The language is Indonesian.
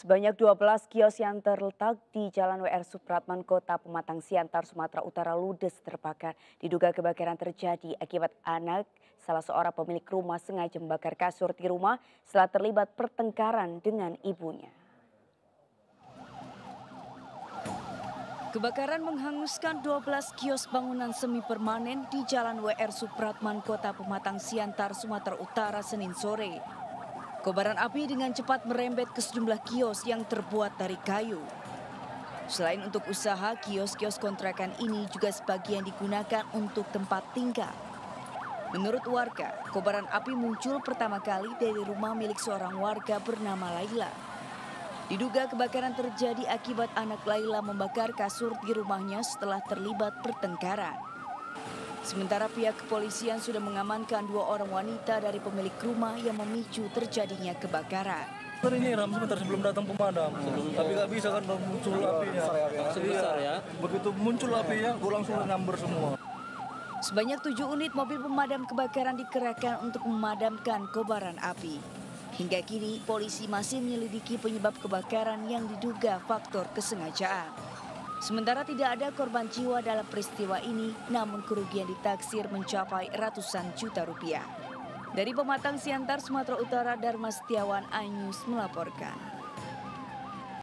Sebanyak 12 kios yang terletak di Jalan WR Supratman, Kota Pematang Siantar, Sumatera Utara ludes terbakar. Diduga kebakaran terjadi akibat anak salah seorang pemilik rumah sengaja membakar kasur di rumah setelah terlibat pertengkaran dengan ibunya. Kebakaran menghanguskan 12 kios bangunan semi permanen di Jalan WR Supratman, Kota Pematang Siantar, Sumatera Utara, Senin sore. Kobaran api dengan cepat merembet ke sejumlah kios yang terbuat dari kayu. Selain untuk usaha, kios-kios kontrakan ini juga sebagian digunakan untuk tempat tinggal. Menurut warga, kobaran api muncul pertama kali dari rumah milik seorang warga bernama Laila. Diduga kebakaran terjadi akibat anak Laila membakar kasur di rumahnya setelah terlibat pertengkaran. Sementara pihak kepolisian sudah mengamankan dua orang wanita dari pemilik rumah yang memicu terjadinya kebakaran. Ini ram sebentar sebelum datang pemadam, sebelum, tapi nggak bisa kan muncul iya, apinya. Ya, Sebesar iya. ya. Begitu muncul apinya, gue langsung nyamber semua. Sebanyak tujuh unit mobil pemadam kebakaran dikerahkan untuk memadamkan kobaran api. Hingga kini, polisi masih menyelidiki penyebab kebakaran yang diduga faktor kesengajaan. Sementara tidak ada korban jiwa dalam peristiwa ini, namun kerugian ditaksir mencapai ratusan juta rupiah. Dari Pematang Siantar, Sumatera Utara, Dharma Setiawan, iNews melaporkan.